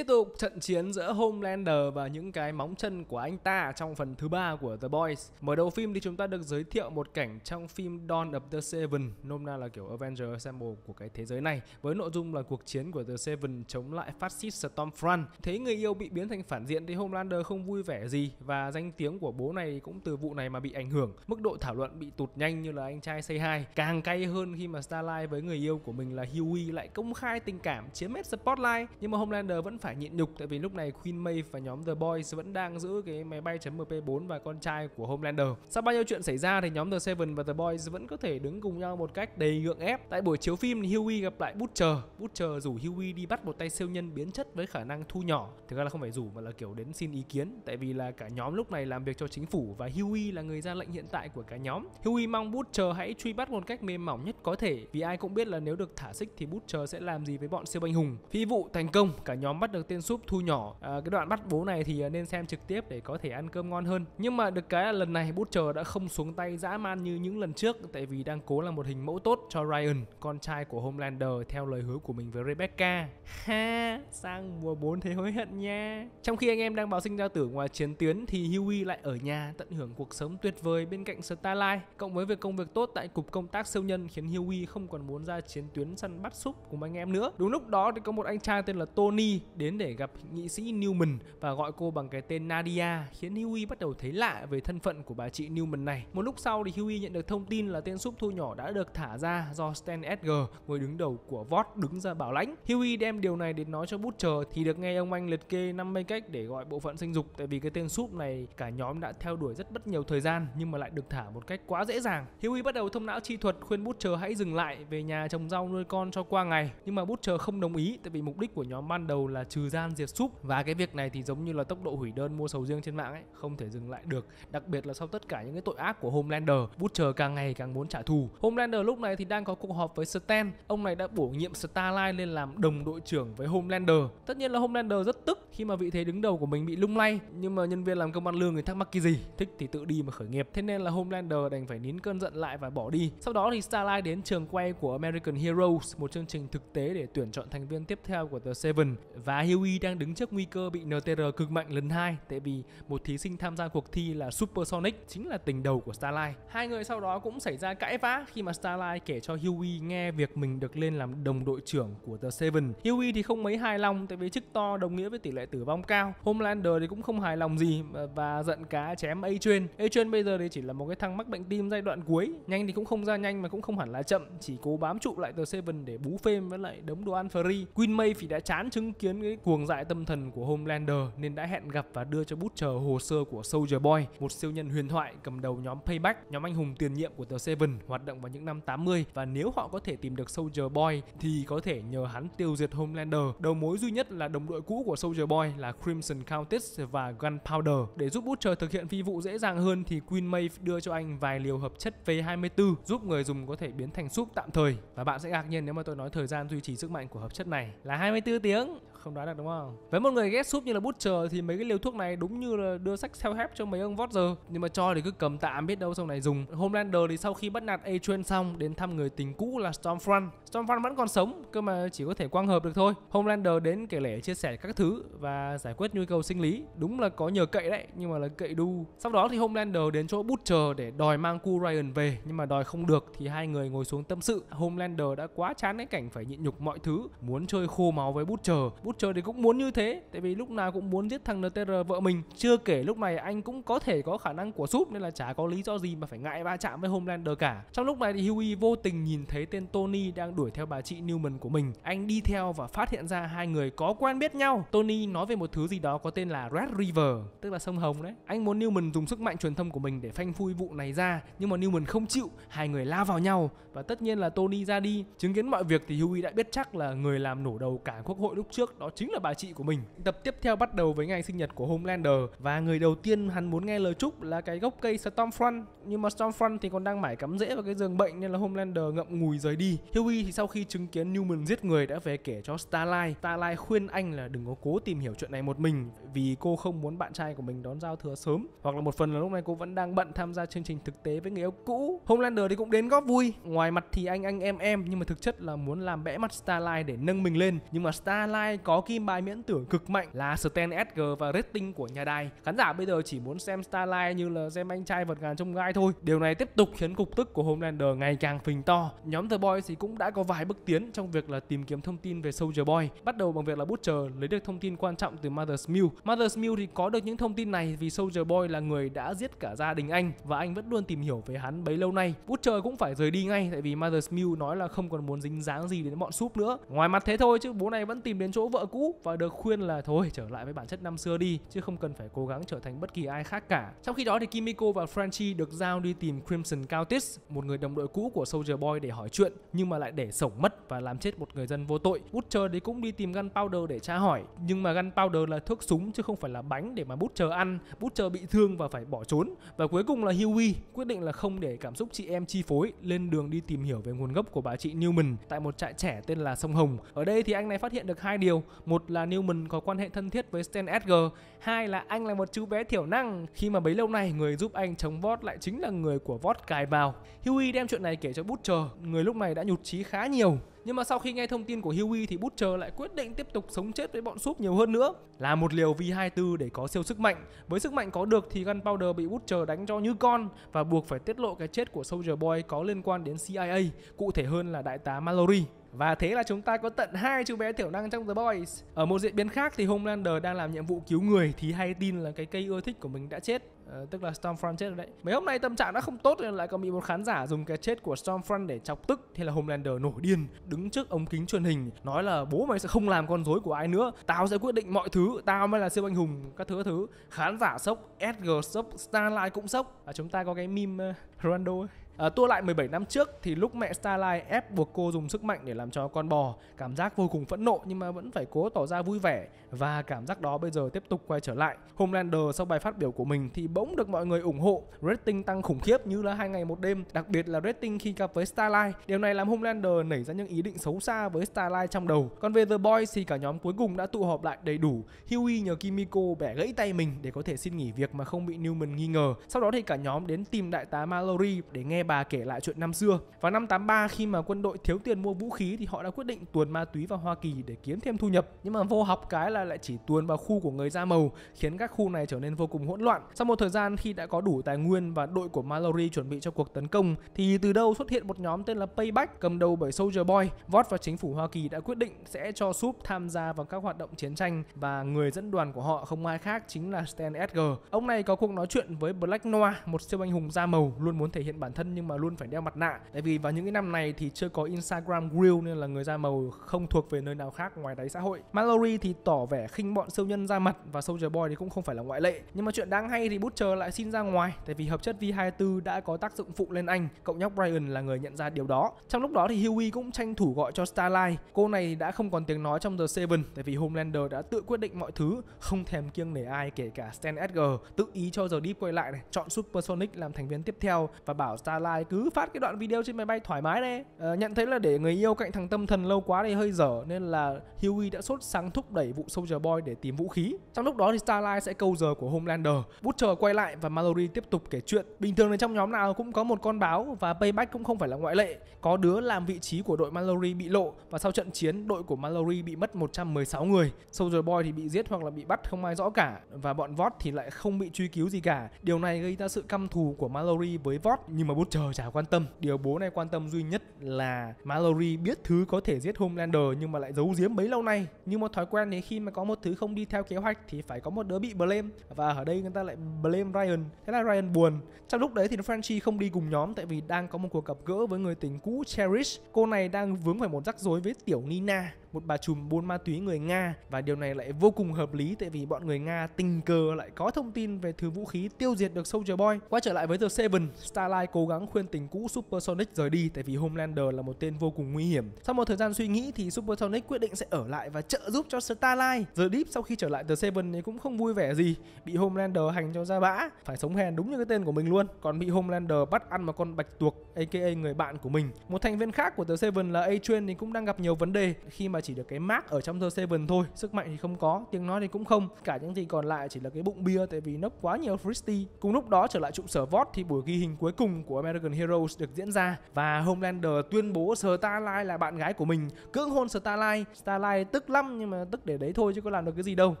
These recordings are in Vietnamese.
Tiếp tục trận chiến giữa Homelander và những cái móng chân của anh ta trong phần thứ ba của The Boys. Mở đầu phim thì chúng ta được giới thiệu một cảnh trong phim Dawn of the Seven, nôm na là kiểu Avenger Assemble của cái thế giới này, với nội dung là cuộc chiến của The Seven chống lại phát xít Stormfront. Thấy người yêu bị biến thành phản diện thì Homelander không vui vẻ gì và danh tiếng của bố này cũng từ vụ này mà bị ảnh hưởng. Mức độ thảo luận bị tụt nhanh như là anh trai Say Hi. Càng cay hơn khi mà Starlight với người yêu của mình là Huey lại công khai tình cảm chiếm hết spotlight, nhưng mà Homelander vẫn phải phải nhịn nhục tại vì lúc này Queen Maeve và nhóm The Boys vẫn đang giữ cái máy bay chấm MP4 và con trai của Homelander. Sau bao nhiêu chuyện xảy ra thì nhóm The Seven và The Boys vẫn có thể đứng cùng nhau một cách đầy gượng ép. Tại buổi chiếu phim thì Huey gặp lại Butcher, Butcher rủ Huey đi bắt một tay siêu nhân biến chất với khả năng thu nhỏ. Thực ra là không phải rủ mà là kiểu đến xin ý kiến tại vì là cả nhóm lúc này làm việc cho chính phủ và Huey là người ra lệnh hiện tại của cả nhóm. Huey mong Butcher hãy truy bắt một cách mềm mỏng nhất có thể vì ai cũng biết là nếu được thả xích thì Butcher sẽ làm gì với bọn siêu anh hùng. Phi vụ thành công, cả nhóm bắt bắt được tên súp thu nhỏ à, cái đoạn bắt bố này thì à, nên xem trực tiếp để có thể ăn cơm ngon hơn nhưng mà được cái là lần này bút chờ đã không xuống tay dã man như những lần trước tại vì đang cố là một hình mẫu tốt cho Ryan con trai của Homelander theo lời hứa của mình với Rebecca ha sang mùa 4 thế hối hận nha trong khi anh em đang báo sinh ra tử ngoài chiến tuyến thì Huey lại ở nhà tận hưởng cuộc sống tuyệt vời bên cạnh Starlight cộng với việc công việc tốt tại cục công tác siêu nhân khiến Huey không còn muốn ra chiến tuyến săn bắt súp cùng anh em nữa đúng lúc đó thì có một anh trai tên là Tony đến để gặp nghị sĩ Newman và gọi cô bằng cái tên Nadia khiến Huey bắt đầu thấy lạ về thân phận của bà chị Newman này. Một lúc sau thì Huey nhận được thông tin là tên súp thu nhỏ đã được thả ra do Stan Edgar, người đứng đầu của VOD đứng ra bảo lãnh. Huey đem điều này đến nói cho Butcher thì được nghe ông anh liệt kê 50 cách để gọi bộ phận sinh dục tại vì cái tên súp này cả nhóm đã theo đuổi rất bất nhiều thời gian nhưng mà lại được thả một cách quá dễ dàng. Huey bắt đầu thông não chi thuật khuyên Butcher hãy dừng lại về nhà trồng rau nuôi con cho qua ngày nhưng mà Butcher không đồng ý tại vì mục đích của nhóm ban đầu là trừ gian diệt súp và cái việc này thì giống như là tốc độ hủy đơn mua sầu riêng trên mạng ấy không thể dừng lại được đặc biệt là sau tất cả những cái tội ác của Homelander Butcher càng ngày càng muốn trả thù Homelander lúc này thì đang có cuộc họp với Stan ông này đã bổ nhiệm Starlight lên làm đồng đội trưởng với Homelander tất nhiên là Homelander rất tức khi mà vị thế đứng đầu của mình bị lung lay nhưng mà nhân viên làm công ăn lương người thắc mắc cái gì thích thì tự đi mà khởi nghiệp thế nên là Homelander đành phải nín cơn giận lại và bỏ đi sau đó thì Starlight đến trường quay của American Heroes một chương trình thực tế để tuyển chọn thành viên tiếp theo của The Seven và là đang đứng trước nguy cơ bị NTR cực mạnh lần hai, tại vì một thí sinh tham gia cuộc thi là Supersonic chính là tình đầu của Starlight. Hai người sau đó cũng xảy ra cãi vã khi mà Starlight kể cho Huey nghe việc mình được lên làm đồng đội trưởng của The Seven. Huey thì không mấy hài lòng tại vì chức to đồng nghĩa với tỷ lệ tử vong cao. Homelander thì cũng không hài lòng gì và giận cá chém Adrian. Adrian bây giờ thì chỉ là một cái thằng mắc bệnh tim giai đoạn cuối. Nhanh thì cũng không ra nhanh mà cũng không hẳn là chậm, chỉ cố bám trụ lại The Seven để bú phêm với lại đống đồ ăn free. Queen May thì đã chán chứng kiến cái cái cuồng dại tâm thần của Homelander nên đã hẹn gặp và đưa cho Butcher hồ sơ của Soldier Boy, một siêu nhân huyền thoại cầm đầu nhóm Payback, nhóm anh hùng tiền nhiệm của The Seven hoạt động vào những năm 80 và nếu họ có thể tìm được Soldier Boy thì có thể nhờ hắn tiêu diệt Homelander. Đầu mối duy nhất là đồng đội cũ của Soldier Boy là Crimson Countess và Gunpowder. Để giúp Butcher thực hiện phi vụ dễ dàng hơn thì Queen Maeve đưa cho anh vài liều hợp chất V24 giúp người dùng có thể biến thành súp tạm thời và bạn sẽ ngạc nhiên nếu mà tôi nói thời gian duy trì sức mạnh của hợp chất này là 24 tiếng không đoán được đúng không với một người ghét súp như là Bút Chờ thì mấy cái liều thuốc này đúng như là đưa sách self help cho mấy ông vót giờ nhưng mà cho thì cứ cầm tạm biết đâu sau này dùng homelander thì sau khi bắt nạt Adrian xong đến thăm người tình cũ là stormfront stormfront vẫn còn sống cơ mà chỉ có thể quang hợp được thôi homelander đến kể lể chia sẻ các thứ và giải quyết nhu cầu sinh lý đúng là có nhờ cậy đấy nhưng mà là cậy đu sau đó thì homelander đến chỗ Bút Chờ để đòi mang cu ryan về nhưng mà đòi không được thì hai người ngồi xuống tâm sự homelander đã quá chán cái cảnh phải nhịn nhục mọi thứ muốn chơi khô máu với Bút Chờ. Butcher thì cũng muốn như thế tại vì lúc nào cũng muốn giết thằng NTR vợ mình chưa kể lúc này anh cũng có thể có khả năng của súp nên là chả có lý do gì mà phải ngại va chạm với Homelander cả trong lúc này thì Huey vô tình nhìn thấy tên Tony đang đuổi theo bà chị Newman của mình anh đi theo và phát hiện ra hai người có quen biết nhau Tony nói về một thứ gì đó có tên là Red River tức là sông Hồng đấy anh muốn Newman dùng sức mạnh truyền thông của mình để phanh phui vụ này ra nhưng mà Newman không chịu hai người la vào nhau và tất nhiên là Tony ra đi chứng kiến mọi việc thì Huey đã biết chắc là người làm nổ đầu cả quốc hội lúc trước đó chính là bà chị của mình. Tập tiếp theo bắt đầu với ngày sinh nhật của Homelander và người đầu tiên hắn muốn nghe lời chúc là cái gốc cây Stormfront nhưng mà Stormfront thì còn đang mải cắm rễ vào cái giường bệnh nên là Homelander ngậm ngùi rời đi. Huey thì sau khi chứng kiến Newman giết người đã về kể cho Starlight. Starlight khuyên anh là đừng có cố tìm hiểu chuyện này một mình vì cô không muốn bạn trai của mình đón giao thừa sớm hoặc là một phần là lúc này cô vẫn đang bận tham gia chương trình thực tế với người yêu cũ. Homelander thì cũng đến góp vui. Ngoài mặt thì anh anh em em nhưng mà thực chất là muốn làm bẽ mặt Starlight để nâng mình lên nhưng mà Starlight có có kim bài miễn tưởng cực mạnh là Sten SG và rating của nhà đài. Khán giả bây giờ chỉ muốn xem Starlight như là xem anh trai vật ngàn trong gai thôi. Điều này tiếp tục khiến cục tức của Homelander ngày càng phình to. Nhóm The Boys thì cũng đã có vài bước tiến trong việc là tìm kiếm thông tin về Soldier Boy, bắt đầu bằng việc là Butcher lấy được thông tin quan trọng từ Mother's Mill. Mother's Mill thì có được những thông tin này vì Soldier Boy là người đã giết cả gia đình anh và anh vẫn luôn tìm hiểu về hắn bấy lâu nay. Butcher cũng phải rời đi ngay tại vì Mother's Mill nói là không còn muốn dính dáng gì đến bọn súp nữa. Ngoài mặt thế thôi chứ bố này vẫn tìm đến chỗ vợ vợ cũ và được khuyên là thôi trở lại với bản chất năm xưa đi chứ không cần phải cố gắng trở thành bất kỳ ai khác cả. Trong khi đó thì Kimiko và Franchi được giao đi tìm Crimson Countess, một người đồng đội cũ của Soldier Boy để hỏi chuyện nhưng mà lại để sổng mất và làm chết một người dân vô tội. Butcher thì cũng đi tìm Gunpowder để tra hỏi nhưng mà Gunpowder là thước súng chứ không phải là bánh để mà Butcher ăn. Butcher bị thương và phải bỏ trốn và cuối cùng là Huey quyết định là không để cảm xúc chị em chi phối lên đường đi tìm hiểu về nguồn gốc của bà chị Newman tại một trại trẻ tên là Sông Hồng. Ở đây thì anh này phát hiện được hai điều. Một là Newman có quan hệ thân thiết với Stan Edgar, hai là anh là một chú bé thiểu năng khi mà bấy lâu nay người giúp anh chống vót lại chính là người của vót cài vào. Huey đem chuyện này kể cho Butcher, người lúc này đã nhụt chí khá nhiều. Nhưng mà sau khi nghe thông tin của Huey thì Butcher lại quyết định tiếp tục sống chết với bọn súp nhiều hơn nữa Là một liều V24 để có siêu sức mạnh Với sức mạnh có được thì Gunpowder bị Butcher đánh cho như con Và buộc phải tiết lộ cái chết của Soldier Boy có liên quan đến CIA Cụ thể hơn là đại tá Mallory và thế là chúng ta có tận hai chú bé thiểu năng trong The Boys. Ở một diễn biến khác thì Homelander đang làm nhiệm vụ cứu người thì hay tin là cái cây ưa thích của mình đã chết. Ờ, tức là Stormfront chết rồi đấy. Mấy hôm nay tâm trạng đã không tốt nên lại còn bị một khán giả dùng cái chết của Stormfront để chọc tức. Thế là Homelander nổi điên, đứng trước ống kính truyền hình nói là bố mày sẽ không làm con rối của ai nữa, tao sẽ quyết định mọi thứ, tao mới là siêu anh hùng, các thứ các thứ. Khán giả sốc, Edgar sốc, Starlight cũng sốc. Và chúng ta có cái meme uh, ờ, Rando ấy À, tua lại 17 năm trước thì lúc mẹ Starlight ép buộc cô dùng sức mạnh để làm cho con bò, cảm giác vô cùng phẫn nộ nhưng mà vẫn phải cố tỏ ra vui vẻ và cảm giác đó bây giờ tiếp tục quay trở lại. Homelander sau bài phát biểu của mình thì bỗng được mọi người ủng hộ, rating tăng khủng khiếp như là hai ngày một đêm, đặc biệt là rating khi gặp với Starlight. Điều này làm Homelander nảy ra những ý định xấu xa với Starlight trong đầu. Còn về The Boys thì cả nhóm cuối cùng đã tụ họp lại đầy đủ. Huey nhờ Kimiko bẻ gãy tay mình để có thể xin nghỉ việc mà không bị Newman nghi ngờ. Sau đó thì cả nhóm đến tìm đại tá Mallory để nghe bà kể lại chuyện năm xưa. Vào năm 83 khi mà quân đội thiếu tiền mua vũ khí thì họ đã quyết định tuồn ma túy vào Hoa Kỳ để kiếm thêm thu nhập. Nhưng mà vô học cái là lại chỉ tuồn vào khu của người da màu, khiến các khu này trở nên vô cùng hỗn loạn. Sau một thời gian khi đã có đủ tài nguyên và đội của Mallory chuẩn bị cho cuộc tấn công thì từ đâu xuất hiện một nhóm tên là Payback cầm đầu bởi Soldier Boy. Vót và chính phủ Hoa Kỳ đã quyết định sẽ cho Súp tham gia vào các hoạt động chiến tranh và người dẫn đoàn của họ không ai khác chính là Stan Edgar. Ông này có cuộc nói chuyện với Black Noir, một siêu anh hùng da màu luôn muốn thể hiện bản thân nhưng mà luôn phải đeo mặt nạ tại vì vào những cái năm này thì chưa có Instagram grill nên là người da màu không thuộc về nơi nào khác ngoài đáy xã hội Mallory thì tỏ vẻ khinh bọn siêu nhân da mặt và Soldier Boy thì cũng không phải là ngoại lệ nhưng mà chuyện đáng hay thì Butcher lại xin ra ngoài tại vì hợp chất V24 đã có tác dụng phụ lên anh cậu nhóc Brian là người nhận ra điều đó trong lúc đó thì Huey cũng tranh thủ gọi cho Starlight cô này đã không còn tiếng nói trong The Seven tại vì Homelander đã tự quyết định mọi thứ không thèm kiêng nể ai kể cả Stan Edgar tự ý cho giờ Deep quay lại này chọn Supersonic làm thành viên tiếp theo và bảo Star. Lai cứ phát cái đoạn video trên máy bay thoải mái này à, nhận thấy là để người yêu cạnh thằng tâm thần lâu quá thì hơi dở nên là Huey đã sốt sáng thúc đẩy vụ Soldier Boy để tìm vũ khí trong lúc đó thì Starlight sẽ câu giờ của Homelander Butcher quay lại và Mallory tiếp tục kể chuyện bình thường thì trong nhóm nào cũng có một con báo và Payback cũng không phải là ngoại lệ có đứa làm vị trí của đội Mallory bị lộ và sau trận chiến đội của Mallory bị mất 116 người Soldier Boy thì bị giết hoặc là bị bắt không ai rõ cả và bọn Vought thì lại không bị truy cứu gì cả điều này gây ra sự căm thù của Mallory với Vought nhưng mà Butcher chờ chả quan tâm điều bố này quan tâm duy nhất là Mallory biết thứ có thể giết Homelander nhưng mà lại giấu giếm bấy lâu nay như một thói quen thì khi mà có một thứ không đi theo kế hoạch thì phải có một đứa bị blame và ở đây người ta lại blame Ryan thế là Ryan buồn trong lúc đấy thì Frenchie không đi cùng nhóm tại vì đang có một cuộc gặp gỡ với người tình cũ Cherish cô này đang vướng phải một rắc rối với tiểu Nina một bà trùm buôn ma túy người Nga và điều này lại vô cùng hợp lý tại vì bọn người Nga tình cờ lại có thông tin về thứ vũ khí tiêu diệt được Soldier Boy. Quay trở lại với The Seven, Starlight cố gắng khuyên tình cũ Super Sonic rời đi tại vì Homelander là một tên vô cùng nguy hiểm. Sau một thời gian suy nghĩ thì Super Sonic quyết định sẽ ở lại và trợ giúp cho Starlight. The Deep sau khi trở lại The Seven thì cũng không vui vẻ gì, bị Homelander hành cho ra bã, phải sống hèn đúng như cái tên của mình luôn. Còn bị Homelander bắt ăn một con bạch tuộc aka người bạn của mình. Một thành viên khác của The Seven là A Train thì cũng đang gặp nhiều vấn đề khi mà chỉ được cái mát ở trong The Seven thôi sức mạnh thì không có tiếng nói thì cũng không cả những gì còn lại chỉ là cái bụng bia tại vì nốc quá nhiều Fristy cùng lúc đó trở lại trụ sở VOD thì buổi ghi hình cuối cùng của American Heroes được diễn ra và Homelander tuyên bố Starlight là bạn gái của mình cưỡng hôn Starlight Starlight tức lắm nhưng mà tức để đấy thôi chứ có làm được cái gì đâu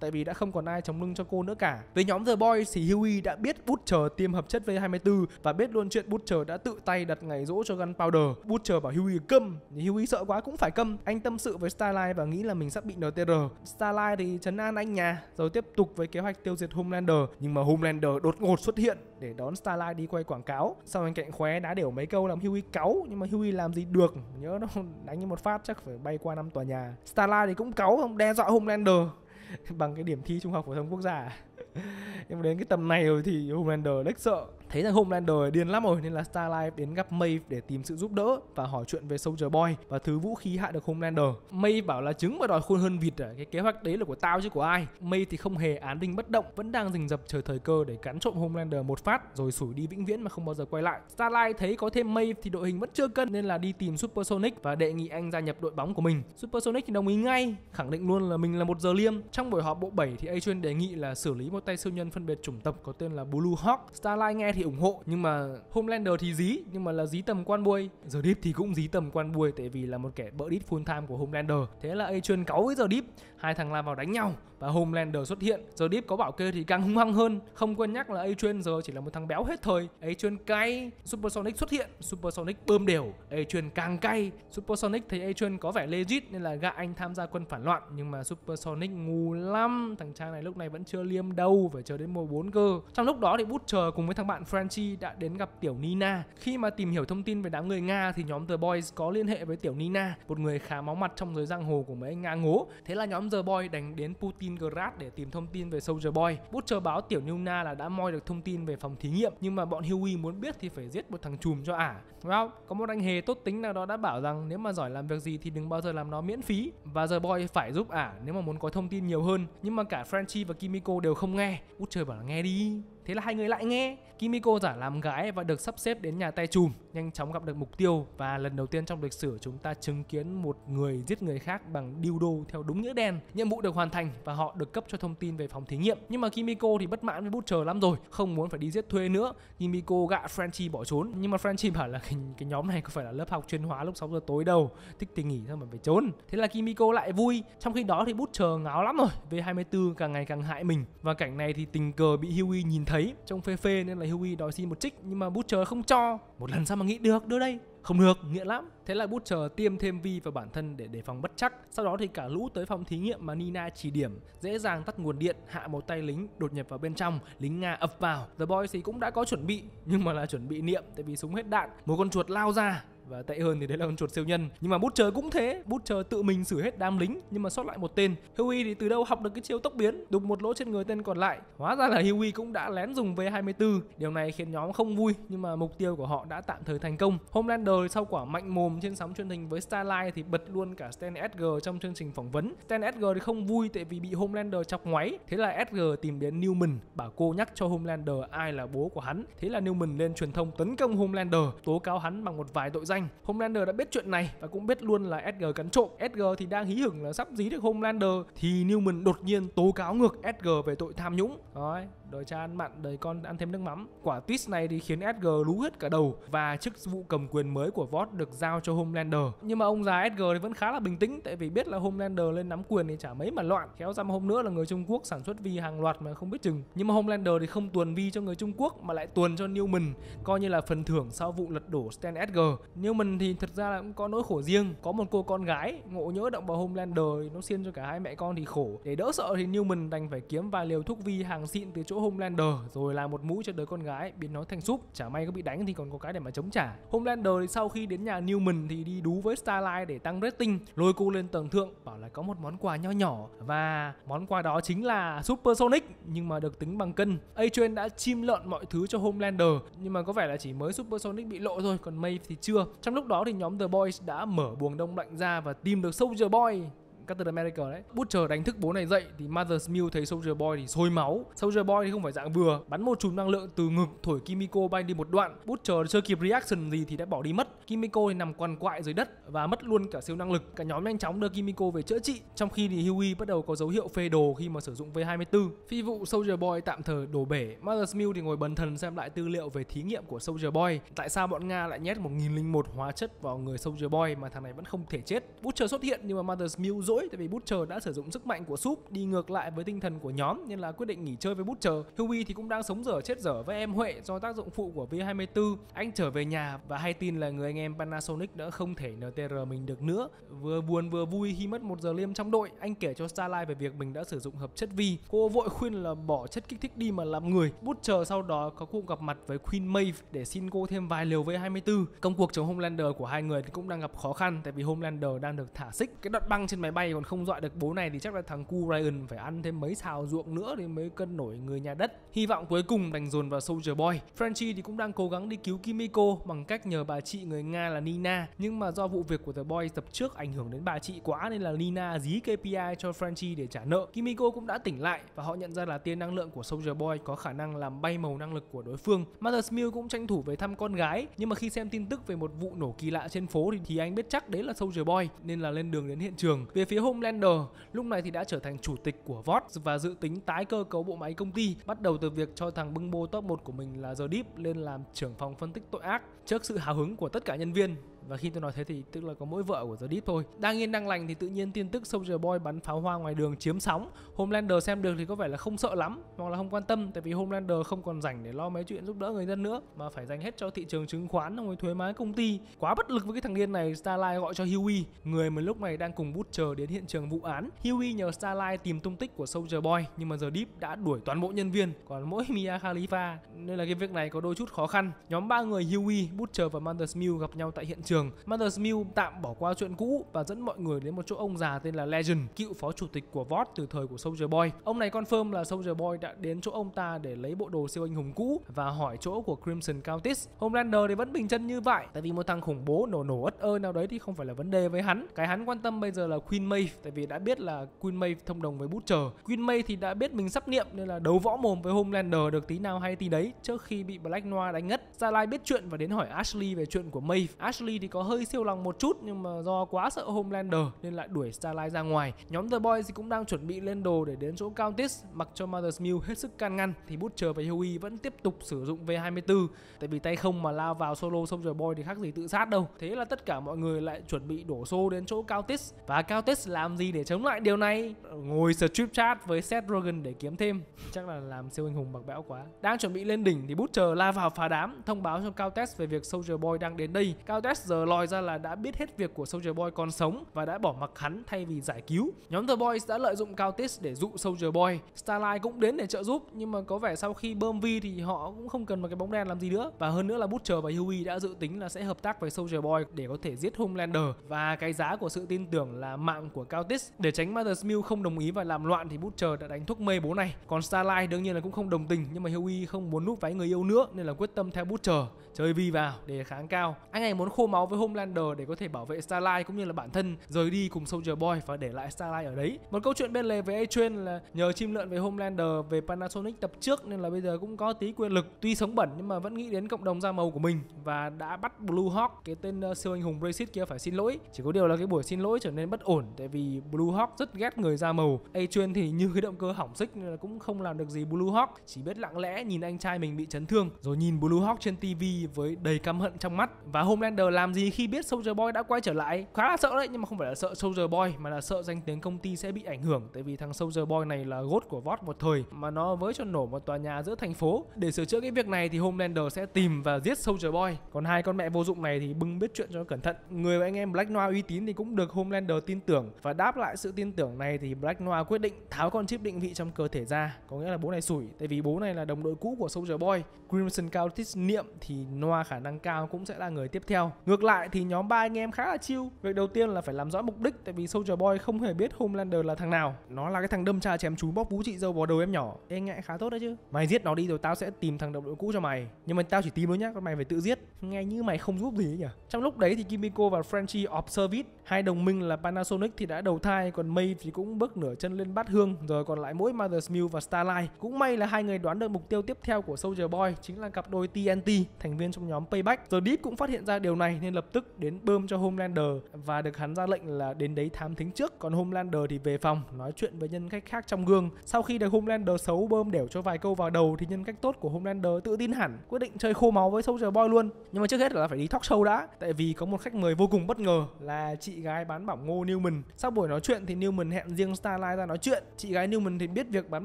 tại vì đã không còn ai chống lưng cho cô nữa cả về nhóm The Boys thì Huey đã biết Butcher tiêm hợp chất V24 và biết luôn chuyện Butcher đã tự tay đặt ngày rỗ cho Gunpowder Butcher bảo Huey câm thì Huey sợ quá cũng phải câm anh tâm sự với Starlight và nghĩ là mình sắp bị NTR. Starlight thì chấn an anh nhà rồi tiếp tục với kế hoạch tiêu diệt Homelander nhưng mà Homelander đột ngột xuất hiện để đón Starlight đi quay quảng cáo. Sau anh cạnh khóe đã đều mấy câu làm Huey cáu nhưng mà Huey làm gì được nhớ nó đánh như một phát chắc phải bay qua năm tòa nhà. Starlight thì cũng cáu không đe dọa Homelander bằng cái điểm thi trung học phổ thông quốc gia. À? nhưng mà đến cái tầm này rồi thì Homelander lếch sợ Thấy rằng Homelander điên lắm rồi nên là Starlight đến gặp Maeve để tìm sự giúp đỡ và hỏi chuyện về Soldier Boy và thứ vũ khí hạ được Homelander. Maeve bảo là trứng mà đòi khôn hơn vịt à, cái kế hoạch đấy là của tao chứ của ai. Maeve thì không hề án binh bất động, vẫn đang rình rập chờ thời cơ để cắn trộm Homelander một phát rồi sủi đi vĩnh viễn mà không bao giờ quay lại. Starlight thấy có thêm Maeve thì đội hình vẫn chưa cân nên là đi tìm Supersonic và đề nghị anh gia nhập đội bóng của mình. Supersonic thì đồng ý ngay, khẳng định luôn là mình là một giờ liêm. Trong buổi họp bộ 7 thì Adrian đề nghị là xử lý một tay siêu nhân phân biệt chủng tộc có tên là Blue Hawk. Starlight nghe thì thì ủng hộ nhưng mà Homelander thì dí nhưng mà là dí tầm quan buôi giờ Deep thì cũng dí tầm quan buôi tại vì là một kẻ bỡ đít full time của Homelander thế là Adrian cáu với giờ Deep hai thằng lao vào đánh nhau và Homelander xuất hiện. Giờ Deep có bảo kê thì càng hung hăng hơn, không quên nhắc là a Adrian giờ chỉ là một thằng béo hết thời. a Adrian cay, Supersonic xuất hiện, Supersonic bơm đều, a Adrian càng cay. Supersonic thấy a Adrian có vẻ legit nên là gạ anh tham gia quân phản loạn nhưng mà Supersonic ngu lắm, thằng cha này lúc này vẫn chưa liêm đâu, phải chờ đến mùa 4 cơ. Trong lúc đó thì Butcher cùng với thằng bạn Franchi đã đến gặp tiểu Nina. Khi mà tìm hiểu thông tin về đám người Nga thì nhóm The Boys có liên hệ với tiểu Nina, một người khá máu mặt trong giới giang hồ của mấy anh Nga ngố. Thế là nhóm The Boys đánh đến Putin Kingrad để tìm thông tin về Soldier Boy. Butcher báo tiểu Nuna là đã moi được thông tin về phòng thí nghiệm nhưng mà bọn Huey muốn biết thì phải giết một thằng chùm cho ả. Well, có một anh hề tốt tính nào đó đã bảo rằng nếu mà giỏi làm việc gì thì đừng bao giờ làm nó miễn phí và The Boy phải giúp ả nếu mà muốn có thông tin nhiều hơn. Nhưng mà cả Frenchie và Kimiko đều không nghe. Butcher bảo là nghe đi Thế là hai người lại nghe. Kimiko giả làm gái và được sắp xếp đến nhà tay chùm, nhanh chóng gặp được mục tiêu và lần đầu tiên trong lịch sử chúng ta chứng kiến một người giết người khác bằng điêu dildo theo đúng nghĩa đen. Nhiệm vụ được hoàn thành và họ được cấp cho thông tin về phòng thí nghiệm. Nhưng mà Kimiko thì bất mãn với Bút Chờ lắm rồi, không muốn phải đi giết thuê nữa. Kimiko gạ Franchi bỏ trốn, nhưng mà Franchi bảo là cái, cái nhóm này có phải là lớp học chuyên hóa lúc 6 giờ tối đâu, thích thì nghỉ sao mà phải trốn. Thế là Kimiko lại vui, trong khi đó thì Bút Chờ ngáo lắm rồi, V24 càng ngày càng hại mình. Và cảnh này thì tình cờ bị Huey nhìn thấy thấy trông phê phê nên là Huey đòi xin một trích nhưng mà Butcher không cho một lần sao mà nghĩ được đưa đây không được, nghĩa lắm. Thế là Butcher tiêm thêm vi vào bản thân để đề phòng bất chắc. Sau đó thì cả lũ tới phòng thí nghiệm mà Nina chỉ điểm, dễ dàng tắt nguồn điện, hạ một tay lính đột nhập vào bên trong, lính Nga ập vào. The Boys thì cũng đã có chuẩn bị, nhưng mà là chuẩn bị niệm tại vì súng hết đạn. Một con chuột lao ra, và tệ hơn thì đấy là con chuột siêu nhân nhưng mà bút chờ cũng thế bút chờ tự mình xử hết đám lính nhưng mà sót lại một tên Huey thì từ đâu học được cái chiêu tốc biến đục một lỗ trên người tên còn lại hóa ra là Huey cũng đã lén dùng V24 điều này khiến nhóm không vui nhưng mà mục tiêu của họ đã tạm thời thành công Homelander sau quả mạnh mồm trên sóng truyền hình với Starlight thì bật luôn cả Stan Edgar trong chương trình phỏng vấn Stan Edgar thì không vui tại vì bị Homelander chọc ngoáy thế là Edgar tìm đến Newman bảo cô nhắc cho Homelander ai là bố của hắn thế là Newman lên truyền thông tấn công Homelander tố cáo hắn bằng một vài tội danh tranh. Homelander đã biết chuyện này và cũng biết luôn là Edgar cắn trộm. Edgar thì đang hí hửng là sắp dí được Homelander thì Newman đột nhiên tố cáo ngược Edgar về tội tham nhũng. Đấy, đời cha ăn mặn đời con ăn thêm nước mắm quả twist này thì khiến sg lú hết cả đầu và chức vụ cầm quyền mới của Vought được giao cho Homelander nhưng mà ông già sg thì vẫn khá là bình tĩnh tại vì biết là Homelander lên nắm quyền thì chả mấy mà loạn khéo ra hôm nữa là người Trung Quốc sản xuất vi hàng loạt mà không biết chừng nhưng mà Homelander thì không tuồn vi cho người Trung Quốc mà lại tuồn cho Newman coi như là phần thưởng sau vụ lật đổ Stan sg. Newman thì thật ra là cũng có nỗi khổ riêng có một cô con gái ngộ nhỡ động vào Homelander nó xiên cho cả hai mẹ con thì khổ để đỡ sợ thì Newman đành phải kiếm vài liều thuốc vi hàng xịn từ chỗ Homelander rồi làm một mũi cho đứa con gái biến nó thành súp chả may có bị đánh thì còn có cái để mà chống trả Homelander thì sau khi đến nhà Newman thì đi đú với Starlight để tăng rating lôi cô lên tầng thượng bảo là có một món quà nho nhỏ và món quà đó chính là Super Sonic nhưng mà được tính bằng cân Adrian đã chim lợn mọi thứ cho Homelander nhưng mà có vẻ là chỉ mới Super Sonic bị lộ thôi còn Maeve thì chưa trong lúc đó thì nhóm The Boys đã mở buồng đông lạnh ra và tìm được Soldier Boy Captain America đấy Butcher đánh thức bố này dậy thì Mother's Milk thấy Soldier Boy thì sôi máu Soldier Boy thì không phải dạng vừa bắn một chùm năng lượng từ ngực thổi Kimiko bay đi một đoạn Butcher chưa kịp reaction gì thì đã bỏ đi mất Kimiko thì nằm quằn quại dưới đất và mất luôn cả siêu năng lực cả nhóm nhanh chóng đưa Kimiko về chữa trị trong khi thì Huey bắt đầu có dấu hiệu phê đồ khi mà sử dụng V24 phi vụ Soldier Boy tạm thời đổ bể Mother's Milk thì ngồi bần thần xem lại tư liệu về thí nghiệm của Soldier Boy tại sao bọn Nga lại nhét một nghìn linh một hóa chất vào người Soldier Boy mà thằng này vẫn không thể chết Butcher xuất hiện nhưng mà Mother's Milk dỗ lỗi tại vì Butcher đã sử dụng sức mạnh của Sup đi ngược lại với tinh thần của nhóm nên là quyết định nghỉ chơi với Butcher. Huey thì cũng đang sống dở chết dở với em Huệ do tác dụng phụ của V24. Anh trở về nhà và hay tin là người anh em Panasonic đã không thể NTR mình được nữa. Vừa buồn vừa vui khi mất một giờ liêm trong đội, anh kể cho Starlight về việc mình đã sử dụng hợp chất vi. Cô vội khuyên là bỏ chất kích thích đi mà làm người. Butcher sau đó có cuộc gặp mặt với Queen Maeve để xin cô thêm vài liều V24. Công cuộc chống Homelander của hai người cũng đang gặp khó khăn tại vì Homelander đang được thả xích. Cái đoạn băng trên máy bay này còn không dọa được bố này thì chắc là thằng cu Ryan phải ăn thêm mấy xào ruộng nữa để mới cân nổi người nhà đất. Hy vọng cuối cùng đành dồn vào Soldier Boy. Frenchie thì cũng đang cố gắng đi cứu Kimiko bằng cách nhờ bà chị người Nga là Nina, nhưng mà do vụ việc của The Boy tập trước ảnh hưởng đến bà chị quá nên là Nina dí KPI cho Frenchie để trả nợ. Kimiko cũng đã tỉnh lại và họ nhận ra là tiên năng lượng của Soldier Boy có khả năng làm bay màu năng lực của đối phương. Mother Smil cũng tranh thủ về thăm con gái, nhưng mà khi xem tin tức về một vụ nổ kỳ lạ trên phố thì, thì anh biết chắc đấy là Soldier Boy nên là lên đường đến hiện trường. Về phía phía Homelander lúc này thì đã trở thành chủ tịch của VOD và dự tính tái cơ cấu bộ máy công ty, bắt đầu từ việc cho thằng bưng bô top 1 của mình là The Deep lên làm trưởng phòng phân tích tội ác trước sự hào hứng của tất cả nhân viên và khi tôi nói thế thì tức là có mỗi vợ của The Deep thôi đang yên đang lành thì tự nhiên tin tức Soldier Boy bắn pháo hoa ngoài đường chiếm sóng Homelander xem được thì có vẻ là không sợ lắm hoặc là không quan tâm tại vì Homelander không còn rảnh để lo mấy chuyện giúp đỡ người dân nữa mà phải dành hết cho thị trường chứng khoán xong rồi thuế má công ty quá bất lực với cái thằng điên này Starlight gọi cho Huey người mà lúc này đang cùng bút chờ đến hiện trường vụ án Huey nhờ Starlight tìm tung tích của Soldier Boy nhưng mà giờ Deep đã đuổi toàn bộ nhân viên còn mỗi Mia Khalifa nên là cái việc này có đôi chút khó khăn nhóm ba người Huey Butcher và Mander's Mill gặp nhau tại hiện trường trường, Mother's Mill tạm bỏ qua chuyện cũ và dẫn mọi người đến một chỗ ông già tên là Legend, cựu phó chủ tịch của VOD từ thời của Soldier Boy. Ông này confirm là Soldier Boy đã đến chỗ ông ta để lấy bộ đồ siêu anh hùng cũ và hỏi chỗ của Crimson Countess. Homelander thì vẫn bình chân như vậy, tại vì một thằng khủng bố nổ nổ ất ơ nào đấy thì không phải là vấn đề với hắn. Cái hắn quan tâm bây giờ là Queen Maeve, tại vì đã biết là Queen Maeve thông đồng với Butcher. Queen Maeve thì đã biết mình sắp niệm nên là đấu võ mồm với Homelander được tí nào hay tí đấy trước khi bị Black Noir đánh ngất. Gia biết chuyện và đến hỏi Ashley về chuyện của Maeve. Ashley thì có hơi siêu lòng một chút nhưng mà do quá sợ Homelander nên lại đuổi Starlight ra ngoài. Nhóm The Boys thì cũng đang chuẩn bị lên đồ để đến chỗ Countess mặc cho Mother's Mill hết sức can ngăn thì Butcher và Huey vẫn tiếp tục sử dụng V24 tại vì tay không mà lao vào solo Soldier Boy thì khác gì tự sát đâu. Thế là tất cả mọi người lại chuẩn bị đổ xô đến chỗ Countess và Countess làm gì để chống lại điều này? Ngồi strip chat với Seth Rogen để kiếm thêm. Chắc là làm siêu anh hùng bạc bẽo quá. Đang chuẩn bị lên đỉnh thì Butcher lao vào phá đám thông báo cho Countess về việc Soldier Boy đang đến đây. Countess giờ lòi ra là đã biết hết việc của Soldier Boy còn sống và đã bỏ mặc hắn thay vì giải cứu. Nhóm The Boys đã lợi dụng Cautis để dụ Soldier Boy. Starlight cũng đến để trợ giúp nhưng mà có vẻ sau khi bơm vi thì họ cũng không cần một cái bóng đen làm gì nữa. Và hơn nữa là Butcher và Huey đã dự tính là sẽ hợp tác với Soldier Boy để có thể giết Homelander và cái giá của sự tin tưởng là mạng của Cautis. Để tránh Mother's Mill không đồng ý và làm loạn thì Butcher đã đánh thuốc mê bố này. Còn Starlight đương nhiên là cũng không đồng tình nhưng mà Huey không muốn núp váy người yêu nữa nên là quyết tâm theo Butcher chơi vi vào để kháng cao anh này muốn khô máu với Homelander để có thể bảo vệ Starlight cũng như là bản thân rời đi cùng Soldier Boy và để lại Starlight ở đấy một câu chuyện bên lề với A-Train là nhờ chim lợn về Homelander về Panasonic tập trước nên là bây giờ cũng có tí quyền lực tuy sống bẩn nhưng mà vẫn nghĩ đến cộng đồng da màu của mình và đã bắt Blue Hawk cái tên ờ, siêu anh hùng Brexit kia phải xin lỗi chỉ có điều là cái buổi xin lỗi trở nên bất ổn tại vì Blue Hawk rất ghét người da màu A-Train thì như cái động cơ hỏng xích nên là cũng không làm được gì Blue Hawk chỉ biết lặng lẽ nhìn anh trai mình bị chấn thương rồi nhìn Blue Hawk trên TV với đầy căm hận trong mắt và Homelander làm gì khi biết Soldier Boy đã quay trở lại khá là sợ đấy nhưng mà không phải là sợ Soldier Boy mà là sợ danh tiếng công ty sẽ bị ảnh hưởng tại vì thằng Soldier Boy này là gốt của VOD một thời mà nó với cho nổ một tòa nhà giữa thành phố để sửa chữa cái việc này thì Homelander sẽ tìm và giết Soldier Boy còn hai con mẹ vô dụng này thì bưng biết chuyện cho cẩn thận người anh em Black Noir uy tín thì cũng được Homelander tin tưởng và đáp lại sự tin tưởng này thì Black Noir quyết định tháo con chip định vị trong cơ thể ra có nghĩa là bố này sủi tại vì bố này là đồng đội cũ của Soldier Boy Crimson Countess niệm thì Noah khả năng cao cũng sẽ là người tiếp theo. Ngược lại thì nhóm ba anh em khá là chill. Việc đầu tiên là phải làm rõ mục đích tại vì Soldier Boy không hề biết Homelander là thằng nào. Nó là cái thằng đâm cha chém chú bóc vú chị dâu vào đầu em nhỏ. Ê ngại khá tốt đấy chứ. Mày giết nó đi rồi tao sẽ tìm thằng đồng đội cũ cho mày. Nhưng mà tao chỉ tìm thôi nhá, còn mày phải tự giết. Nghe như mày không giúp gì ấy nhỉ. Trong lúc đấy thì Kimiko và Frenchy off service, hai đồng minh là Panasonic thì đã đầu thai còn May thì cũng bước nửa chân lên bát hương rồi còn lại mỗi Mother's Milk và Starlight. Cũng may là hai người đoán được mục tiêu tiếp theo của Soldier Boy chính là cặp đôi TNT thành viên trong nhóm Payback. The Deep cũng phát hiện ra điều này nên lập tức đến bơm cho Homelander và được hắn ra lệnh là đến đấy thám thính trước, còn Homelander thì về phòng nói chuyện với nhân cách khác trong gương. Sau khi được Homelander xấu bơm đểu cho vài câu vào đầu thì nhân cách tốt của Homelander tự tin hẳn, quyết định chơi khô máu với Soldier Boy luôn. Nhưng mà trước hết là phải đi talk show đã, tại vì có một khách mời vô cùng bất ngờ là chị gái bán bỏng ngô Newman. Sau buổi nói chuyện thì Newman hẹn riêng Starlight ra nói chuyện. Chị gái Newman thì biết việc bán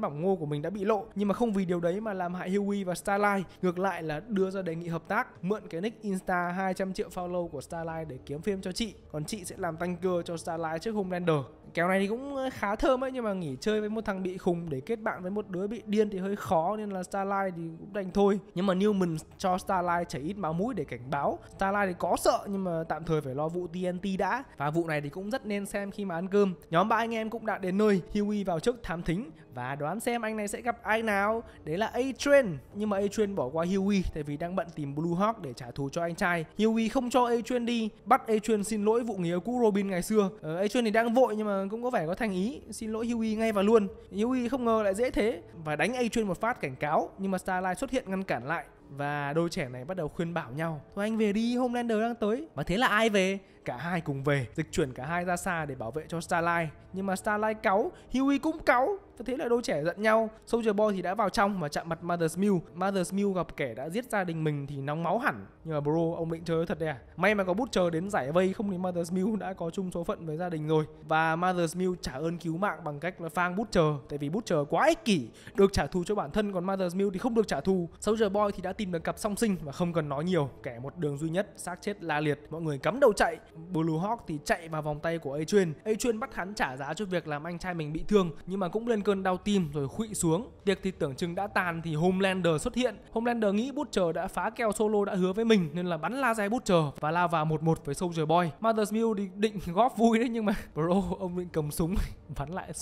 bỏng ngô của mình đã bị lộ, nhưng mà không vì điều đấy mà làm hại Huey và Starlight, ngược lại là đưa ra đề nghị hợp hợp tác mượn cái nick Insta 200 triệu follow của Starlight để kiếm phim cho chị còn chị sẽ làm tăng cưa cho Starlight trước Homelander kéo này thì cũng khá thơm ấy nhưng mà nghỉ chơi với một thằng bị khùng để kết bạn với một đứa bị điên thì hơi khó nên là Starlight thì cũng đành thôi nhưng mà Newman cho Starlight chảy ít máu mũi để cảnh báo Starlight thì có sợ nhưng mà tạm thời phải lo vụ TNT đã và vụ này thì cũng rất nên xem khi mà ăn cơm nhóm ba anh em cũng đã đến nơi Huey vào trước thám thính và đoán xem anh này sẽ gặp ai nào Đấy là A-Train Nhưng mà A-Train bỏ qua Huey Tại vì đang bận tìm Blue Hawk để trả thù cho anh trai Huey không cho A-Train đi Bắt A-Train xin lỗi vụ người yêu cũ Robin ngày xưa ờ, A-Train thì đang vội nhưng mà cũng có vẻ có thành ý Xin lỗi Huey ngay và luôn Huey không ngờ lại dễ thế Và đánh A-Train một phát cảnh cáo Nhưng mà Starlight xuất hiện ngăn cản lại và đôi trẻ này bắt đầu khuyên bảo nhau thôi anh về đi Homelander đang tới mà thế là ai về cả hai cùng về dịch chuyển cả hai ra xa để bảo vệ cho Starlight nhưng mà Starlight cáu Huey cũng cáu và thế là đôi trẻ giận nhau Soldier Boy thì đã vào trong và chạm mặt Mother's Mill Mother's Mill gặp kẻ đã giết gia đình mình thì nóng máu hẳn nhưng mà bro ông định chơi thật đấy à may mà có bút chờ đến giải vây không thì Mother's Mill đã có chung số phận với gia đình rồi và Mother's Mill trả ơn cứu mạng bằng cách là phang bút chờ tại vì bút chờ quá ích kỷ được trả thù cho bản thân còn Mother's Mill thì không được trả thù Soldier Boy thì đã tìm tin về cặp song sinh và không cần nói nhiều, kẻ một đường duy nhất, xác chết la liệt, mọi người cắm đầu chạy. Blue Hawk thì chạy vào vòng tay của Adrian. Adrian bắt hắn trả giá cho việc làm anh trai mình bị thương, nhưng mà cũng lên cơn đau tim rồi khuỵu xuống. Việc thì tưởng chừng đã tàn thì Homelander xuất hiện. Homelander nghĩ Bút Chờ đã phá kèo solo đã hứa với mình nên là bắn dài Bút Chờ và lao vào một một với Soldier Boy. Mother's Mill thì định góp vui đấy nhưng mà bro ông định cầm súng bắn lại.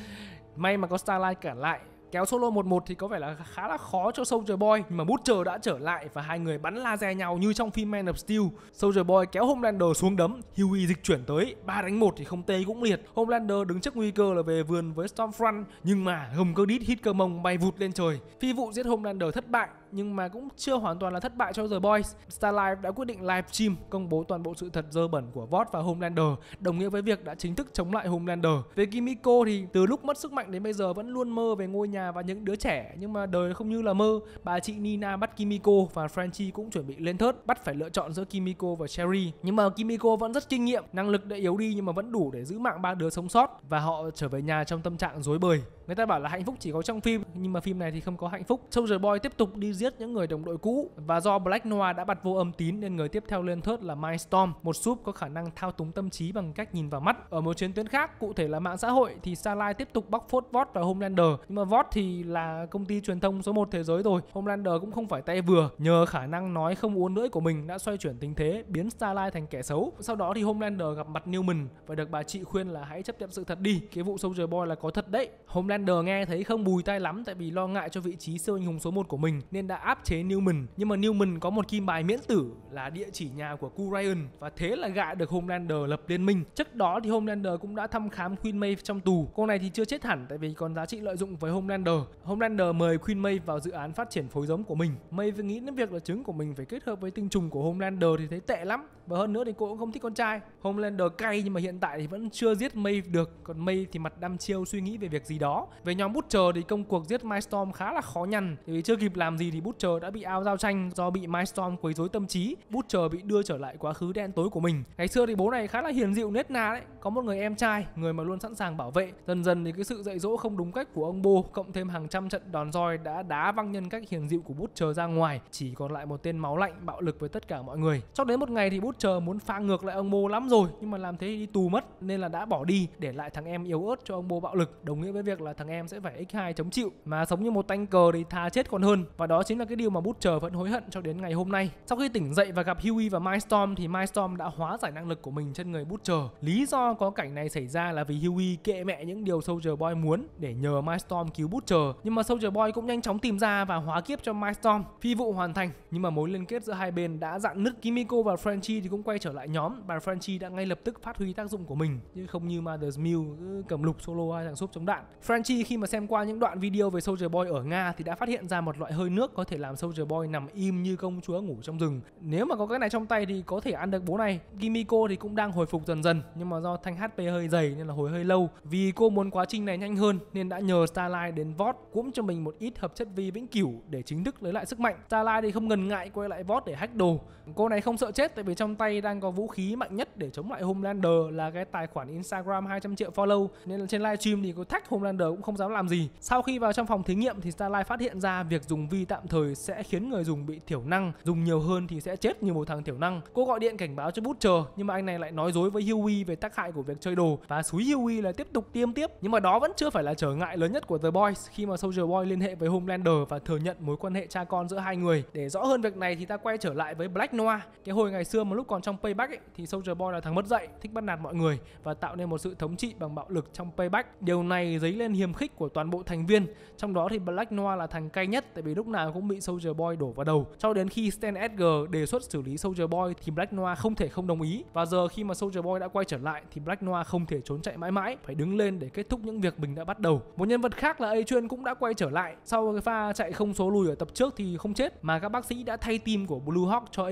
May mà có Starlight cản lại kéo solo 1-1 thì có vẻ là khá là khó cho Soldier Boy nhưng mà Butcher đã trở lại và hai người bắn laser nhau như trong phim Man of Steel. Soldier Boy kéo Homelander xuống đấm, Huey dịch chuyển tới, ba đánh một thì không tê cũng liệt. Homelander đứng trước nguy cơ là về vườn với Stormfront nhưng mà gầm cơ đít hit cơ mông bay vụt lên trời. Phi vụ giết Homelander thất bại nhưng mà cũng chưa hoàn toàn là thất bại cho The Boys. Starlight đã quyết định live stream công bố toàn bộ sự thật dơ bẩn của Vought và Homelander, đồng nghĩa với việc đã chính thức chống lại Homelander. Về Kimiko thì từ lúc mất sức mạnh đến bây giờ vẫn luôn mơ về ngôi nhà và những đứa trẻ, nhưng mà đời không như là mơ. Bà chị Nina bắt Kimiko và Franchi cũng chuẩn bị lên thớt, bắt phải lựa chọn giữa Kimiko và Cherry. Nhưng mà Kimiko vẫn rất kinh nghiệm, năng lực đã yếu đi nhưng mà vẫn đủ để giữ mạng ba đứa sống sót và họ trở về nhà trong tâm trạng rối bời. Người ta bảo là hạnh phúc chỉ có trong phim, nhưng mà phim này thì không có hạnh phúc. Soldier Boy tiếp tục đi giết những người đồng đội cũ và do Black Noir đã bật vô âm tín nên người tiếp theo lên thớt là Mindstorm, một súp có khả năng thao túng tâm trí bằng cách nhìn vào mắt. Ở một chiến tuyến khác, cụ thể là mạng xã hội thì Starlight tiếp tục bóc phốt Vought và Homelander, nhưng mà Vought thì là công ty truyền thông số 1 thế giới rồi. Homelander cũng không phải tay vừa, nhờ khả năng nói không uốn lưỡi của mình đã xoay chuyển tình thế, biến Starlight thành kẻ xấu. Sau đó thì Homelander gặp mặt Newman và được bà chị khuyên là hãy chấp nhận sự thật đi, cái vụ Soldier Boy là có thật đấy. Homelander nghe thấy không bùi tai lắm tại vì lo ngại cho vị trí siêu anh hùng số 1 của mình nên đã áp chế Newman nhưng mà Newman có một kim bài miễn tử là địa chỉ nhà của Curion và thế là gạ được Homelander lập liên minh. Trước đó thì Homelander cũng đã thăm khám Queen Maeve trong tù. Cô này thì chưa chết hẳn tại vì còn giá trị lợi dụng với Homelander. Homelander mời Queen Maeve vào dự án phát triển phối giống của mình. Maeve nghĩ đến việc là trứng của mình phải kết hợp với tinh trùng của Homelander thì thấy tệ lắm và hơn nữa thì cô cũng không thích con trai Homelander cay nhưng mà hiện tại thì vẫn chưa giết May được còn May thì mặt đăm chiêu suy nghĩ về việc gì đó về nhóm Butcher thì công cuộc giết Mindstorm khá là khó nhằn vì chưa kịp làm gì thì Butcher đã bị ao giao tranh do bị Mindstorm quấy rối tâm trí Butcher bị đưa trở lại quá khứ đen tối của mình ngày xưa thì bố này khá là hiền dịu nết na đấy có một người em trai người mà luôn sẵn sàng bảo vệ dần dần thì cái sự dạy dỗ không đúng cách của ông bố cộng thêm hàng trăm trận đòn roi đã đá văng nhân cách hiền dịu của Butcher ra ngoài chỉ còn lại một tên máu lạnh bạo lực với tất cả mọi người cho đến một ngày thì Butcher chờ muốn phá ngược lại ông Mô lắm rồi nhưng mà làm thế đi tù mất nên là đã bỏ đi để lại thằng em yếu ớt cho ông Mô bạo lực đồng nghĩa với việc là thằng em sẽ phải x2 chống chịu mà sống như một tanh cờ thì thà chết còn hơn và đó chính là cái điều mà Butcher vẫn hối hận cho đến ngày hôm nay sau khi tỉnh dậy và gặp Huey và Mindstorm thì Mindstorm đã hóa giải năng lực của mình trên người Butcher lý do có cảnh này xảy ra là vì Huey kệ mẹ những điều Soldier Boy muốn để nhờ Mindstorm cứu Butcher nhưng mà Soldier Boy cũng nhanh chóng tìm ra và hóa kiếp cho Mindstorm phi vụ hoàn thành nhưng mà mối liên kết giữa hai bên đã dạn nứt Kimiko và Frenchie thì cũng quay trở lại nhóm, bà Franchi đã ngay lập tức phát huy tác dụng của mình chứ không như Mother's Mill cứ cầm lục solo hai thằng súp chống đạn. Franchi khi mà xem qua những đoạn video về Soldier Boy ở Nga thì đã phát hiện ra một loại hơi nước có thể làm Soldier Boy nằm im như công chúa ngủ trong rừng. Nếu mà có cái này trong tay thì có thể ăn được bố này. Kimiko thì cũng đang hồi phục dần dần nhưng mà do thanh HP hơi dày nên là hồi hơi lâu. Vì cô muốn quá trình này nhanh hơn nên đã nhờ Starlight đến vót cũng cho mình một ít hợp chất vi vĩnh cửu để chính thức lấy lại sức mạnh. Starlight thì không ngần ngại quay lại vót để hack đồ. Cô này không sợ chết tại vì trong trong tay đang có vũ khí mạnh nhất để chống lại Homelander là cái tài khoản Instagram 200 triệu follow nên là trên livestream thì có thách Homelander cũng không dám làm gì. Sau khi vào trong phòng thí nghiệm thì Starlight phát hiện ra việc dùng vi tạm thời sẽ khiến người dùng bị thiểu năng, dùng nhiều hơn thì sẽ chết như một thằng thiểu năng. Cô gọi điện cảnh báo cho Butcher nhưng mà anh này lại nói dối với Huey về tác hại của việc chơi đồ và suối Huey là tiếp tục tiêm tiếp. Nhưng mà đó vẫn chưa phải là trở ngại lớn nhất của The Boys khi mà Soldier Boy liên hệ với Homelander và thừa nhận mối quan hệ cha con giữa hai người. Để rõ hơn việc này thì ta quay trở lại với Black Noir. Cái hồi ngày xưa mà lúc còn trong payback ấy, thì Soldier Boy là thằng mất dạy, thích bắt nạt mọi người và tạo nên một sự thống trị bằng bạo lực trong payback. Điều này dấy lên hiềm khích của toàn bộ thành viên, trong đó thì Black Noir là thằng cay nhất tại vì lúc nào cũng bị Soldier Boy đổ vào đầu. Cho đến khi Stan Edgar đề xuất xử lý Soldier Boy thì Black Noir không thể không đồng ý và giờ khi mà Soldier Boy đã quay trở lại thì Black Noir không thể trốn chạy mãi mãi, phải đứng lên để kết thúc những việc mình đã bắt đầu. Một nhân vật khác là A cũng đã quay trở lại. Sau cái pha chạy không số lùi ở tập trước thì không chết mà các bác sĩ đã thay tim của Blue Hawk cho A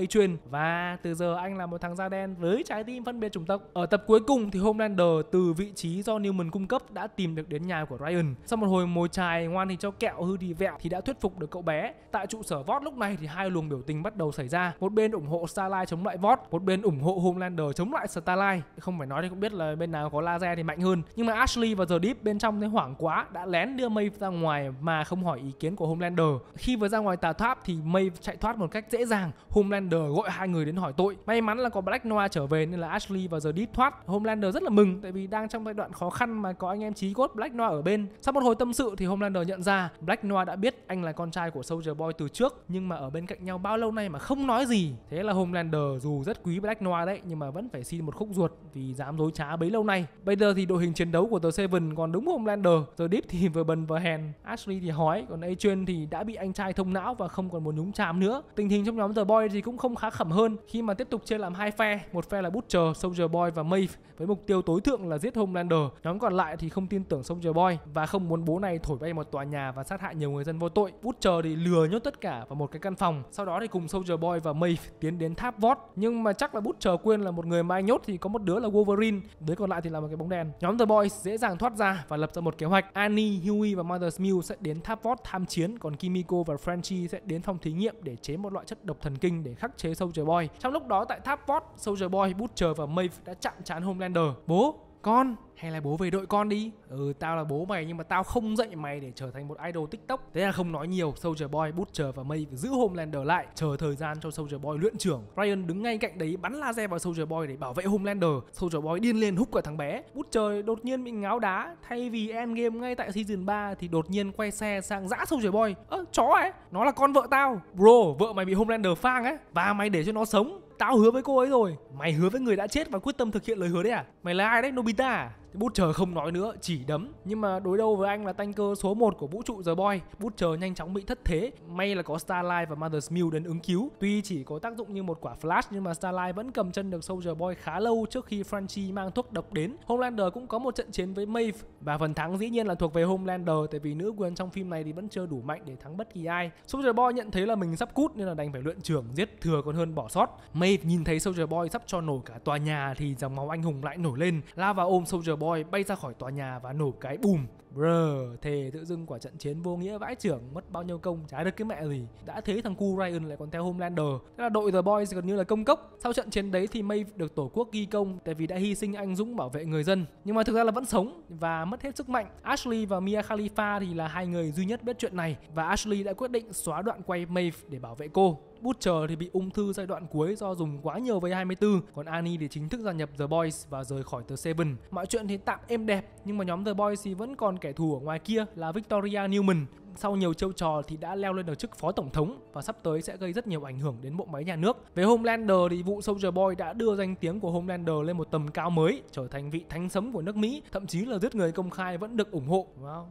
và từ giờ anh là một thằng da đen với trái tim phân biệt chủng tộc. Ở tập cuối cùng thì Homelander từ vị trí do Newman cung cấp đã tìm được đến nhà của Ryan. Sau một hồi mồi chài ngoan thì cho kẹo hư thì vẹo thì đã thuyết phục được cậu bé. Tại trụ sở Vought lúc này thì hai luồng biểu tình bắt đầu xảy ra. Một bên ủng hộ Starlight chống lại Vought, một bên ủng hộ Homelander chống lại Starlight. Không phải nói thì cũng biết là bên nào có laser thì mạnh hơn. Nhưng mà Ashley và The Deep bên trong thấy hoảng quá đã lén đưa Maeve ra ngoài mà không hỏi ý kiến của Homelander. Khi vừa ra ngoài tà tháp thì Maeve chạy thoát một cách dễ dàng. Homelander gọi hai người đến hỏi tội May mắn là có Black Noir trở về nên là Ashley và giờ Deep thoát. Homelander rất là mừng tại vì đang trong giai đoạn khó khăn mà có anh em chí cốt Black Noir ở bên. Sau một hồi tâm sự thì Homelander nhận ra Black Noir đã biết anh là con trai của Soldier Boy từ trước nhưng mà ở bên cạnh nhau bao lâu nay mà không nói gì. Thế là Homelander dù rất quý Black Noir đấy nhưng mà vẫn phải xin một khúc ruột vì dám dối trá bấy lâu nay. Bây giờ thì đội hình chiến đấu của tờ Seven còn đúng Homelander, Giờ Deep thì vừa bần vừa hèn, Ashley thì hói, còn Adrian thì đã bị anh trai thông não và không còn muốn nhúng chàm nữa. Tình hình trong nhóm The Boy thì cũng không khá khẩm hơn khi mà tiếp tục tục chia làm hai phe, một phe là Butcher, Soldier Boy và Maeve với mục tiêu tối thượng là giết Homelander. Nhóm còn lại thì không tin tưởng Soldier Boy và không muốn bố này thổi bay một tòa nhà và sát hại nhiều người dân vô tội. Butcher thì lừa nhốt tất cả vào một cái căn phòng. Sau đó thì cùng Soldier Boy và Maeve tiến đến tháp Vought, nhưng mà chắc là Butcher quên là một người mai nhốt thì có một đứa là Wolverine, đứa còn lại thì là một cái bóng đèn. Nhóm The Boys dễ dàng thoát ra và lập ra một kế hoạch. Annie, Huey và Mother's Mill sẽ đến tháp Vought tham chiến, còn Kimiko và Frenchie sẽ đến phòng thí nghiệm để chế một loại chất độc thần kinh để khắc chế Soldier Boy. Trong lúc đó tại tháp Ford, Soldier Boy, Butcher và Maeve đã chạm trán Homelander. Bố, con hay là bố về đội con đi ừ tao là bố mày nhưng mà tao không dạy mày để trở thành một idol tiktok thế là không nói nhiều soldier boy butcher và may giữ homelander lại chờ thời gian cho soldier boy luyện trưởng ryan đứng ngay cạnh đấy bắn laser vào soldier boy để bảo vệ homelander soldier boy điên lên hút cả thằng bé butcher đột nhiên bị ngáo đá thay vì game ngay tại season 3 thì đột nhiên quay xe sang dã soldier boy ơ à, chó ấy nó là con vợ tao bro vợ mày bị homelander phang ấy và mày để cho nó sống Tao hứa với cô ấy rồi Mày hứa với người đã chết và quyết tâm thực hiện lời hứa đấy à Mày là ai đấy Nobita à thì Butcher không nói nữa, chỉ đấm. Nhưng mà đối đầu với anh là tanker số 1 của vũ trụ The Boy, Butcher nhanh chóng bị thất thế. May là có Starlight và Mother's Mill đến ứng cứu. Tuy chỉ có tác dụng như một quả flash nhưng mà Starlight vẫn cầm chân được Soldier Boy khá lâu trước khi Franchi mang thuốc độc đến. Homelander cũng có một trận chiến với Maeve và phần thắng dĩ nhiên là thuộc về Homelander tại vì nữ quyền trong phim này thì vẫn chưa đủ mạnh để thắng bất kỳ ai. Soldier Boy nhận thấy là mình sắp cút nên là đành phải luyện trưởng giết thừa còn hơn bỏ sót. Maeve nhìn thấy Soldier Boy sắp cho nổ cả tòa nhà thì dòng máu anh hùng lại nổi lên. La và ôm Soldier Boy bay ra khỏi tòa nhà và nổ cái bùm. Brr, thề tự dưng quả trận chiến vô nghĩa vãi trưởng, mất bao nhiêu công, trái được cái mẹ gì. Đã thế thằng cu Ryan lại còn theo Homelander. Thế là đội The Boys gần như là công cốc. Sau trận chiến đấy thì May được tổ quốc ghi công tại vì đã hy sinh anh dũng bảo vệ người dân. Nhưng mà thực ra là vẫn sống và mất hết sức mạnh. Ashley và Mia Khalifa thì là hai người duy nhất biết chuyện này và Ashley đã quyết định xóa đoạn quay Maeve để bảo vệ cô. Butcher thì bị ung thư giai đoạn cuối do dùng quá nhiều với 24, còn Annie thì chính thức gia nhập The Boys và rời khỏi The Seven. Mọi chuyện thì tạm êm đẹp, nhưng mà nhóm The Boys thì vẫn còn kẻ thù ở ngoài kia là Victoria Newman. Sau nhiều trêu trò thì đã leo lên được chức phó tổng thống và sắp tới sẽ gây rất nhiều ảnh hưởng đến bộ máy nhà nước. Về Homelander thì vụ Soldier Boy đã đưa danh tiếng của Homelander lên một tầm cao mới, trở thành vị thánh sấm của nước Mỹ, thậm chí là giết người công khai vẫn được ủng hộ. Wow,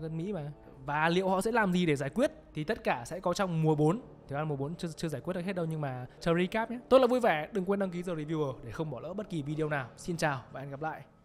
dân Mỹ mà. Và liệu họ sẽ làm gì để giải quyết thì tất cả sẽ có trong mùa 4 thực ra mùa 4 chưa, chưa giải quyết được hết đâu nhưng mà chờ recap nhé tôi là vui vẻ đừng quên đăng ký giờ reviewer để không bỏ lỡ bất kỳ video nào xin chào và hẹn gặp lại